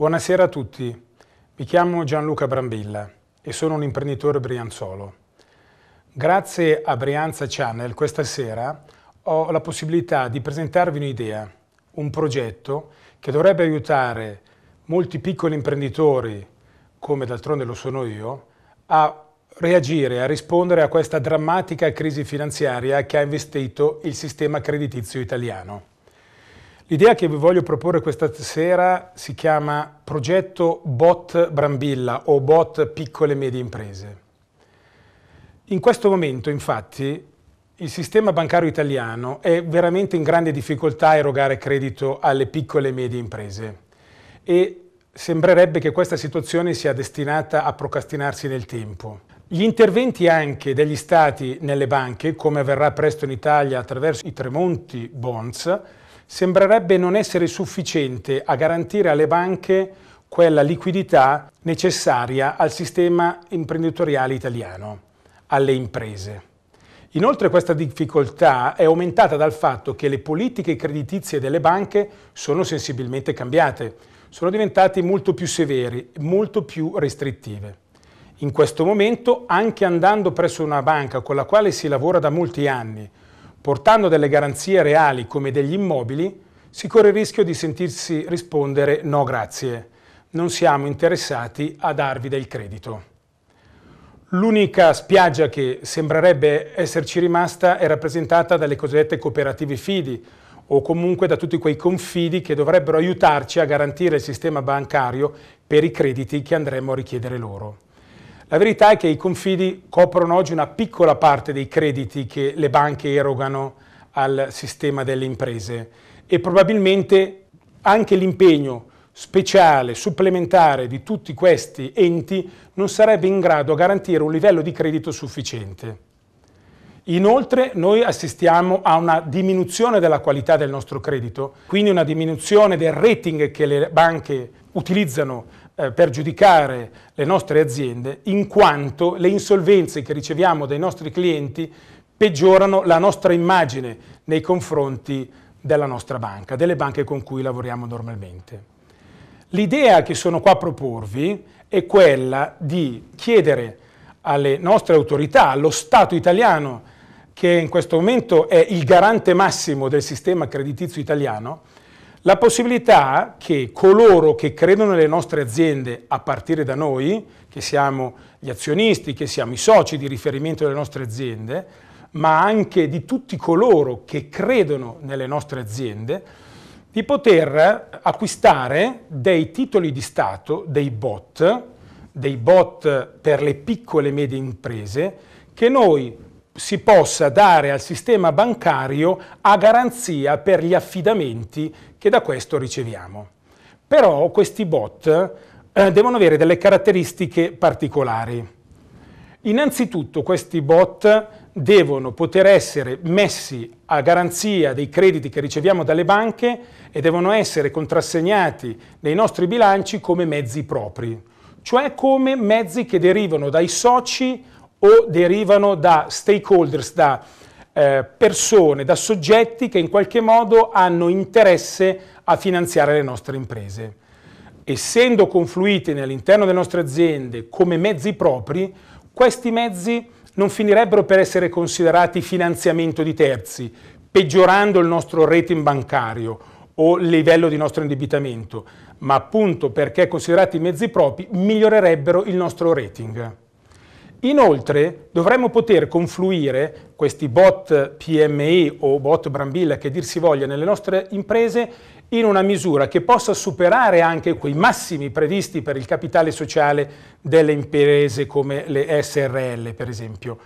Buonasera a tutti, mi chiamo Gianluca Brambilla e sono un imprenditore brianzolo. Grazie a Brianza Channel questa sera ho la possibilità di presentarvi un'idea, un progetto che dovrebbe aiutare molti piccoli imprenditori, come d'altronde lo sono io, a reagire, a rispondere a questa drammatica crisi finanziaria che ha investito il sistema creditizio italiano. L'idea che vi voglio proporre questa sera si chiama progetto Bot Brambilla o Bot Piccole e Medie Imprese. In questo momento, infatti, il sistema bancario italiano è veramente in grande difficoltà a erogare credito alle piccole e medie imprese e sembrerebbe che questa situazione sia destinata a procrastinarsi nel tempo. Gli interventi anche degli stati nelle banche, come avverrà presto in Italia attraverso i Tremonti Bonds, sembrerebbe non essere sufficiente a garantire alle banche quella liquidità necessaria al sistema imprenditoriale italiano, alle imprese. Inoltre questa difficoltà è aumentata dal fatto che le politiche creditizie delle banche sono sensibilmente cambiate, sono diventate molto più severe, molto più restrittive. In questo momento, anche andando presso una banca con la quale si lavora da molti anni, portando delle garanzie reali come degli immobili, si corre il rischio di sentirsi rispondere no grazie, non siamo interessati a darvi del credito. L'unica spiaggia che sembrerebbe esserci rimasta è rappresentata dalle cosiddette cooperative fidi o comunque da tutti quei confidi che dovrebbero aiutarci a garantire il sistema bancario per i crediti che andremo a richiedere loro. La verità è che i confidi coprono oggi una piccola parte dei crediti che le banche erogano al sistema delle imprese e probabilmente anche l'impegno speciale, supplementare di tutti questi enti non sarebbe in grado a garantire un livello di credito sufficiente. Inoltre noi assistiamo a una diminuzione della qualità del nostro credito, quindi una diminuzione del rating che le banche utilizzano eh, per giudicare le nostre aziende, in quanto le insolvenze che riceviamo dai nostri clienti peggiorano la nostra immagine nei confronti della nostra banca, delle banche con cui lavoriamo normalmente. L'idea che sono qua a proporvi è quella di chiedere alle nostre autorità, allo Stato italiano, che in questo momento è il garante massimo del sistema creditizio italiano, la possibilità che coloro che credono nelle nostre aziende a partire da noi, che siamo gli azionisti, che siamo i soci di riferimento delle nostre aziende, ma anche di tutti coloro che credono nelle nostre aziende, di poter acquistare dei titoli di Stato, dei bot, dei bot per le piccole e medie imprese, che noi si possa dare al sistema bancario a garanzia per gli affidamenti che da questo riceviamo. Però questi bot eh, devono avere delle caratteristiche particolari. Innanzitutto questi bot devono poter essere messi a garanzia dei crediti che riceviamo dalle banche e devono essere contrassegnati nei nostri bilanci come mezzi propri, cioè come mezzi che derivano dai soci o derivano da stakeholders, da eh, persone, da soggetti che in qualche modo hanno interesse a finanziare le nostre imprese. Essendo confluiti all'interno delle nostre aziende come mezzi propri, questi mezzi non finirebbero per essere considerati finanziamento di terzi, peggiorando il nostro rating bancario o il livello di nostro indebitamento, ma appunto perché considerati mezzi propri migliorerebbero il nostro rating. Inoltre dovremmo poter confluire questi bot PMI o bot Brambilla che dir si voglia nelle nostre imprese in una misura che possa superare anche quei massimi previsti per il capitale sociale delle imprese come le SRL per esempio,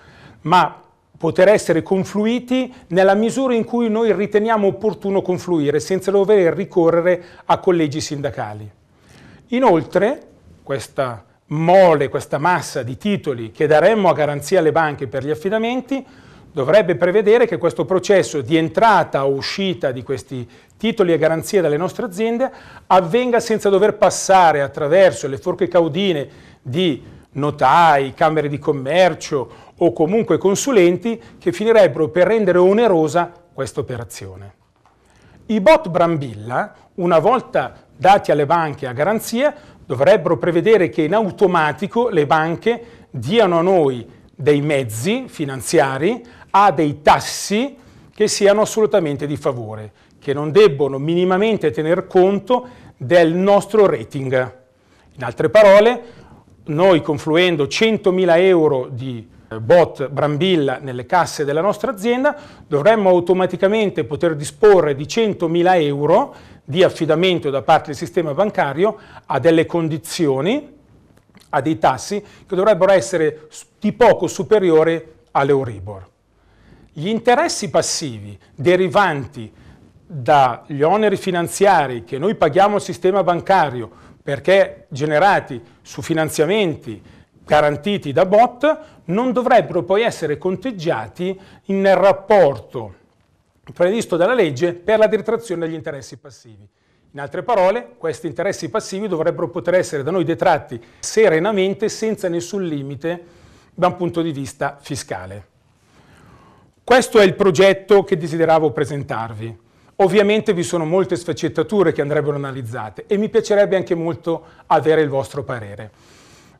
ma poter essere confluiti nella misura in cui noi riteniamo opportuno confluire senza dover ricorrere a collegi sindacali. Inoltre questa mole, questa massa di titoli che daremmo a garanzia alle banche per gli affidamenti, dovrebbe prevedere che questo processo di entrata o uscita di questi titoli a garanzia dalle nostre aziende avvenga senza dover passare attraverso le forche caudine di notai, camere di commercio o comunque consulenti che finirebbero per rendere onerosa questa operazione. I bot Brambilla, una volta dati alle banche a garanzia, dovrebbero prevedere che in automatico le banche diano a noi dei mezzi finanziari a dei tassi che siano assolutamente di favore, che non debbono minimamente tener conto del nostro rating. In altre parole, noi confluendo 100.000 euro di eh, bot Brambilla nelle casse della nostra azienda, dovremmo automaticamente poter disporre di 100.000 euro di affidamento da parte del sistema bancario a delle condizioni, a dei tassi che dovrebbero essere di poco superiori all'Euribor. Gli interessi passivi derivanti dagli oneri finanziari che noi paghiamo al sistema bancario perché generati su finanziamenti garantiti da bot non dovrebbero poi essere conteggiati nel rapporto previsto dalla legge per la detrazione degli interessi passivi. In altre parole, questi interessi passivi dovrebbero poter essere da noi detratti serenamente senza nessun limite da un punto di vista fiscale. Questo è il progetto che desideravo presentarvi. Ovviamente vi sono molte sfaccettature che andrebbero analizzate e mi piacerebbe anche molto avere il vostro parere.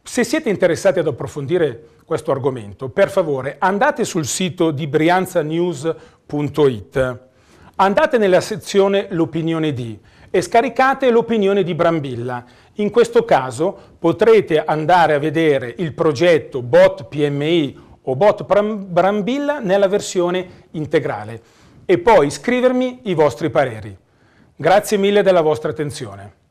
Se siete interessati ad approfondire questo argomento, per favore andate sul sito di brianzanews.it, andate nella sezione L'opinione di e scaricate l'opinione di Brambilla. In questo caso potrete andare a vedere il progetto Bot PMI o Bot Brambilla nella versione integrale e poi scrivermi i vostri pareri. Grazie mille della vostra attenzione.